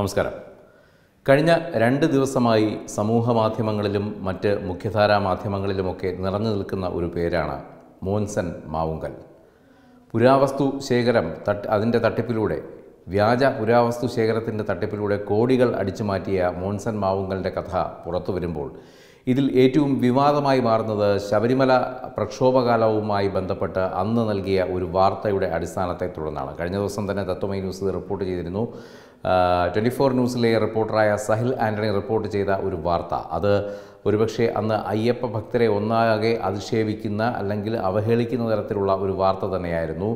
നമസ്കാരം കഴിഞ്ഞ രണ്ട് ദിവസമായി സമൂഹ മാധ്യമങ്ങളിലും മറ്റ് മുഖ്യധാരാ മാധ്യമങ്ങളിലുമൊക്കെ നിറഞ്ഞു നിൽക്കുന്ന ഒരു പേരാണ് മോൻസൻ മാവുങ്കൽ പുരാവസ്തു ശേഖരം തട്ട് അതിൻ്റെ തട്ടിപ്പിലൂടെ വ്യാജ പുരാവസ്തു ശേഖരത്തിൻ്റെ തട്ടിപ്പിലൂടെ കോടികൾ അടിച്ചു മാറ്റിയ മോൻസൻ മാവുങ്കലിൻ്റെ കഥ പുറത്തു വരുമ്പോൾ ഇതിൽ ഏറ്റവും വിവാദമായി മാറുന്നത് ശബരിമല പ്രക്ഷോഭകാലവുമായി ബന്ധപ്പെട്ട് അന്ന് നൽകിയ ഒരു വാർത്തയുടെ അടിസ്ഥാനത്തെ തുടർന്നാണ് കഴിഞ്ഞ ദിവസം തന്നെ തത്വമൈ ന്യൂസ് റിപ്പോർട്ട് ചെയ്തിരുന്നു ട്വൻറ്റി ഫോർ ന്യൂസിലെ റിപ്പോർട്ടറായ സഹിൽ ആൻ്റണി റിപ്പോർട്ട് ചെയ്ത ഒരു വാർത്ത അത് ഒരുപക്ഷെ അന്ന് അയ്യപ്പ ഭക്തരെ ഒന്നാകെ അധിക്ഷേപിക്കുന്ന അല്ലെങ്കിൽ അവഹേളിക്കുന്ന തരത്തിലുള്ള ഒരു വാർത്ത തന്നെയായിരുന്നു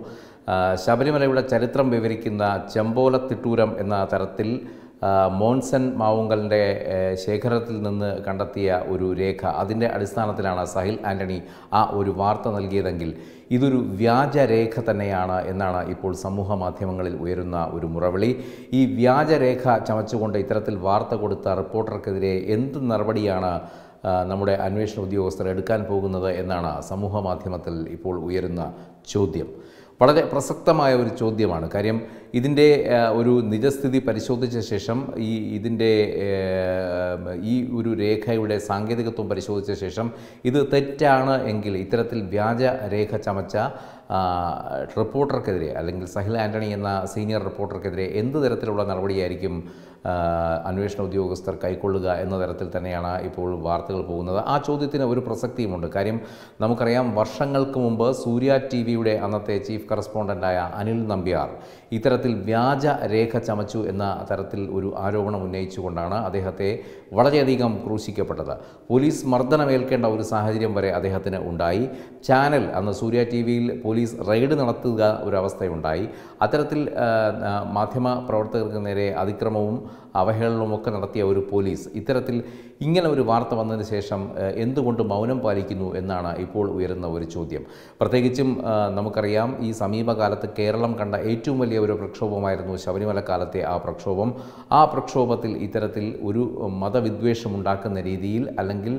ശബരിമലയുടെ ചരിത്രം വിവരിക്കുന്ന ചെമ്പോലത്തിട്ടൂരം എന്ന തരത്തിൽ മോൺസൺ മാവുങ്കലിൻ്റെ ശേഖരത്തിൽ നിന്ന് കണ്ടെത്തിയ ഒരു രേഖ അതിൻ്റെ അടിസ്ഥാനത്തിലാണ് സഹിൽ ആൻ്റണി ആ ഒരു വാർത്ത നൽകിയതെങ്കിൽ ഇതൊരു വ്യാജരേഖ തന്നെയാണ് എന്നാണ് ഇപ്പോൾ സമൂഹ മാധ്യമങ്ങളിൽ ഉയരുന്ന ഒരു മുറവിളി ഈ വ്യാജരേഖ ചമച്ചുകൊണ്ട് ഇത്തരത്തിൽ വാർത്ത കൊടുത്ത റിപ്പോർട്ടർക്കെതിരെ എന്ത് നടപടിയാണ് നമ്മുടെ അന്വേഷണ ഉദ്യോഗസ്ഥർ എടുക്കാൻ പോകുന്നത് എന്നാണ് സമൂഹ മാധ്യമത്തിൽ ഇപ്പോൾ ഉയരുന്ന ചോദ്യം വളരെ പ്രസക്തമായ ഒരു ചോദ്യമാണ് കാര്യം ഇതിൻ്റെ ഒരു നിജസ്ഥിതി പരിശോധിച്ച ശേഷം ഈ ഇതിൻ്റെ ഈ ഒരു രേഖയുടെ സാങ്കേതികത്വം പരിശോധിച്ച ശേഷം ഇത് തെറ്റാണ് എങ്കിൽ ഇത്തരത്തിൽ വ്യാജ രേഖ ചമച്ച റിപ്പോർട്ടർക്കെതിരെ അല്ലെങ്കിൽ സഹിൽ ആൻ്റണി എന്ന സീനിയർ റിപ്പോർട്ടർക്കെതിരെ എന്ത് തരത്തിലുള്ള നടപടിയായിരിക്കും അന്വേഷണ ഉദ്യോഗസ്ഥർ കൈക്കൊള്ളുക എന്ന തരത്തിൽ തന്നെയാണ് ഇപ്പോൾ വാർത്തകൾ പോകുന്നത് ആ ചോദ്യത്തിന് ഒരു പ്രസക്തിയുമുണ്ട് കാര്യം നമുക്കറിയാം വർഷങ്ങൾക്ക് മുമ്പ് സൂര്യ ടി വിയുടെ അന്നത്തെ ചീഫ് കറസ്പോണ്ടൻ്റായ അനിൽ നമ്പ്യാർ ഇത്തരത്തിൽ ഇത്തരത്തിൽ വ്യാജ രേഖ ചമച്ചു എന്ന തരത്തിൽ ഒരു ആരോപണം ഉന്നയിച്ചുകൊണ്ടാണ് അദ്ദേഹത്തെ വളരെയധികം ക്രൂശിക്കപ്പെട്ടത് പോലീസ് മർദ്ദനമേൽക്കേണ്ട ഒരു സാഹചര്യം വരെ അദ്ദേഹത്തിന് ഉണ്ടായി ചാനൽ അന്ന് സൂര്യ ടി വിയിൽ പോലീസ് റെയ്ഡ് നടത്തുക ഒരവസ്ഥയുണ്ടായി അത്തരത്തിൽ മാധ്യമ പ്രവർത്തകർക്ക് നേരെ അതിക്രമവും അവഹേളനവും ഒക്കെ നടത്തിയ ഒരു പോലീസ് ഇത്തരത്തിൽ ഇങ്ങനെ ഒരു വാർത്ത വന്നതിന് ശേഷം എന്തുകൊണ്ട് മൗനം പാലിക്കുന്നു എന്നാണ് ഇപ്പോൾ ഉയരുന്ന ഒരു ചോദ്യം പ്രത്യേകിച്ചും നമുക്കറിയാം ഈ സമീപകാലത്ത് കേരളം കണ്ട ഏറ്റവും വലിയ ഒരു പ്രക്ഷോഭമായിരുന്നു ശബരിമല കാലത്തെ ആ പ്രക്ഷോഭം ആ പ്രക്ഷോഭത്തിൽ ഇത്തരത്തിൽ ഒരു മതവിദ്വേഷമുണ്ടാക്കുന്ന രീതിയിൽ അല്ലെങ്കിൽ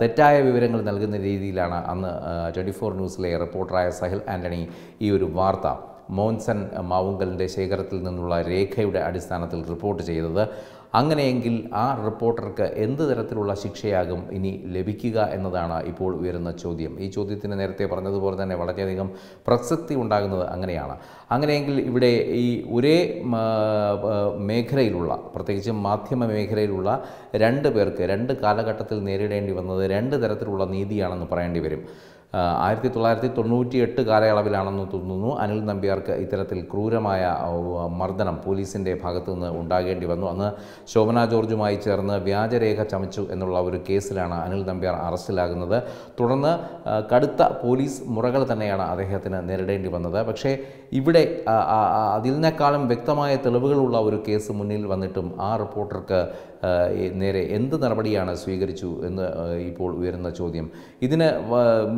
തെറ്റായ വിവരങ്ങൾ നൽകുന്ന രീതിയിലാണ് അന്ന് ട്വൻറ്റി ഫോർ ന്യൂസിലെ റിപ്പോർട്ടറായ സഹിൽ ആൻ്റണി ഈ ഒരു വാർത്ത മോൻസൺ മാവുങ്കലിൻ്റെ ശേഖരത്തിൽ നിന്നുള്ള രേഖയുടെ അടിസ്ഥാനത്തിൽ റിപ്പോർട്ട് ചെയ്തത് അങ്ങനെയെങ്കിൽ ആ റിപ്പോർട്ടർക്ക് എന്ത് തരത്തിലുള്ള ശിക്ഷയാകും ഇനി ലഭിക്കുക എന്നതാണ് ഇപ്പോൾ ഉയരുന്ന ചോദ്യം ഈ ചോദ്യത്തിന് നേരത്തെ പറഞ്ഞതുപോലെ തന്നെ വളരെയധികം പ്രസക്തി ഉണ്ടാകുന്നത് അങ്ങനെയാണ് അങ്ങനെയെങ്കിൽ ഇവിടെ ഈ ഒരേ മേഖലയിലുള്ള പ്രത്യേകിച്ച് മാധ്യമ മേഖലയിലുള്ള രണ്ട് പേർക്ക് രണ്ട് കാലഘട്ടത്തിൽ നേരിടേണ്ടി വന്നത് രണ്ട് തരത്തിലുള്ള നീതിയാണെന്ന് പറയേണ്ടി വരും ആയിരത്തി തൊള്ളായിരത്തി തൊണ്ണൂറ്റി എട്ട് കാലയളവിലാണെന്ന് തോന്നുന്നു അനിൽ നമ്പ്യാർക്ക് ഇത്തരത്തിൽ ക്രൂരമായ മർദ്ദനം പോലീസിൻ്റെ ഭാഗത്തു നിന്ന് ഉണ്ടാകേണ്ടി വന്നു അന്ന് ശോഭന ജോർജുമായി ചേർന്ന് വ്യാജരേഖ ചമച്ചു എന്നുള്ള ഒരു കേസിലാണ് അനിൽ നമ്പ്യാർ അറസ്റ്റിലാകുന്നത് തുടർന്ന് കടുത്ത പോലീസ് മുറകൾ തന്നെയാണ് അദ്ദേഹത്തിന് നേരിടേണ്ടി വന്നത് പക്ഷേ ഇവിടെ നിന്നേക്കാളും വ്യക്തമായ തെളിവുകളുള്ള ഒരു കേസ് മുന്നിൽ വന്നിട്ടും ആ റിപ്പോർട്ടർക്ക് നേരെ എന്ത് നടപടിയാണ് സ്വീകരിച്ചു എന്ന് ഇപ്പോൾ ഉയരുന്ന ചോദ്യം ഇതിന്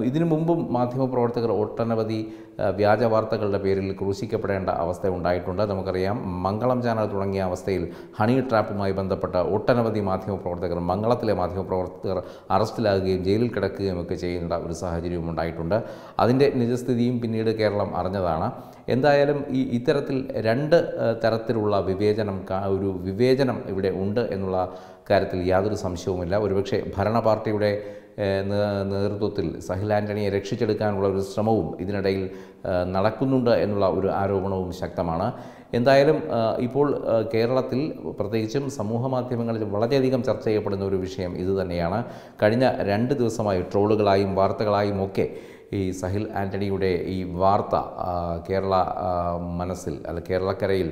ഇതിനു മുമ്പും മാധ്യമപ്രവർത്തകർ ഒട്ടനവധി വ്യാജ വാർത്തകളുടെ പേരിൽ ക്രൂശിക്കപ്പെടേണ്ട അവസ്ഥ ഉണ്ടായിട്ടുണ്ട് നമുക്കറിയാം മംഗളം ചാനൽ തുടങ്ങിയ അവസ്ഥയിൽ ഹണി ട്രാപ്പുമായി ബന്ധപ്പെട്ട ഒട്ടനവധി മാധ്യമപ്രവർത്തകർ മംഗളത്തിലെ മാധ്യമപ്രവർത്തകർ അറസ്റ്റിലാകുകയും ജയിലിൽ കിടക്കുകയും ഒക്കെ ചെയ്യേണ്ട ഒരു സാഹചര്യവും ഉണ്ടായിട്ടുണ്ട് അതിൻ്റെ നിജസ്ഥിതിയും പിന്നീട് കേരളം അറിഞ്ഞതാണ് എന്തായാലും ഈ ഇത്തരത്തിൽ രണ്ട് തരത്തിലുള്ള വിവേചനം ഒരു വിവേചനം ഇവിടെ ഉണ്ട് എന്നുള്ള കാര്യത്തിൽ യാതൊരു സംശയവുമില്ല ഒരുപക്ഷെ ഭരണ പാർട്ടിയുടെ നേതൃത്വത്തിൽ സഹിൽ ആൻ്റണിയെ രക്ഷിച്ചെടുക്കാനുള്ള ഒരു ശ്രമവും ഇതിനിടയിൽ നടക്കുന്നുണ്ട് എന്നുള്ള ഒരു ആരോപണവും ശക്തമാണ് എന്തായാലും ഇപ്പോൾ കേരളത്തിൽ പ്രത്യേകിച്ചും സമൂഹ മാധ്യമങ്ങളിൽ വളരെയധികം ചർച്ച ചെയ്യപ്പെടുന്ന ഒരു വിഷയം ഇതുതന്നെയാണ് കഴിഞ്ഞ രണ്ട് ദിവസമായി ട്രോളുകളായും വാർത്തകളായും ഒക്കെ ഈ സഹിൽ ആൻ്റണിയുടെ ഈ വാർത്ത കേരള മനസ്സിൽ അല്ല കേരളക്കരയിൽ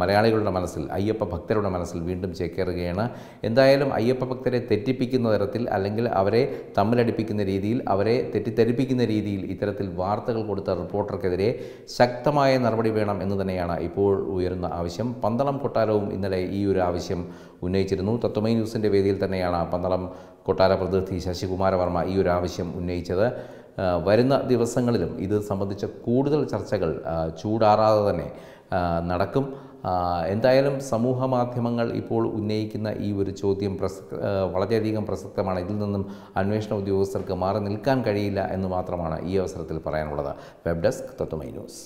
മലയാളികളുടെ മനസ്സിൽ അയ്യപ്പ ഭക്തരുടെ മനസ്സിൽ വീണ്ടും ചേക്കേറുകയാണ് എന്തായാലും അയ്യപ്പ ഭക്തരെ തെറ്റിപ്പിക്കുന്ന തരത്തിൽ അല്ലെങ്കിൽ അവരെ തമ്മിലടിപ്പിക്കുന്ന രീതിയിൽ അവരെ തെറ്റിദ്ധരിപ്പിക്കുന്ന രീതിയിൽ ഇത്തരത്തിൽ വാർത്തകൾ കൊടുത്ത റിപ്പോർട്ടർക്കെതിരെ ശക്തമായ നടപടി വേണം എന്ന് തന്നെയാണ് ഇപ്പോൾ ഉയരുന്ന ആവശ്യം പന്തളം കൊട്ടാരവും ഇന്നലെ ഈ ഒരു ആവശ്യം ഉന്നയിച്ചിരുന്നു തത്വമൈ ന്യൂസിൻ്റെ വേദിയിൽ തന്നെയാണ് പന്തളം കൊട്ടാര പ്രതിനിധി ശശികുമാര വർമ്മ ഈ ഒരു ആവശ്യം ഉന്നയിച്ചത് വരുന്ന ദിവസങ്ങളിലും ഇത് സംബന്ധിച്ച കൂടുതൽ ചർച്ചകൾ ചൂടാറാതെ തന്നെ നടക്കും എന്തായാലും സമൂഹ മാധ്യമങ്ങൾ ഇപ്പോൾ ഉന്നയിക്കുന്ന ഈ ഒരു ചോദ്യം പ്രസ വളരെയധികം പ്രസക്തമാണ് ഇതിൽ നിന്നും അന്വേഷണ ഉദ്യോഗസ്ഥർക്ക് മാറി നിൽക്കാൻ കഴിയില്ല എന്ന് മാത്രമാണ് ഈ അവസരത്തിൽ പറയാനുള്ളത് വെബ് ഡെസ്ക് തത്വമൈ ന്യൂസ്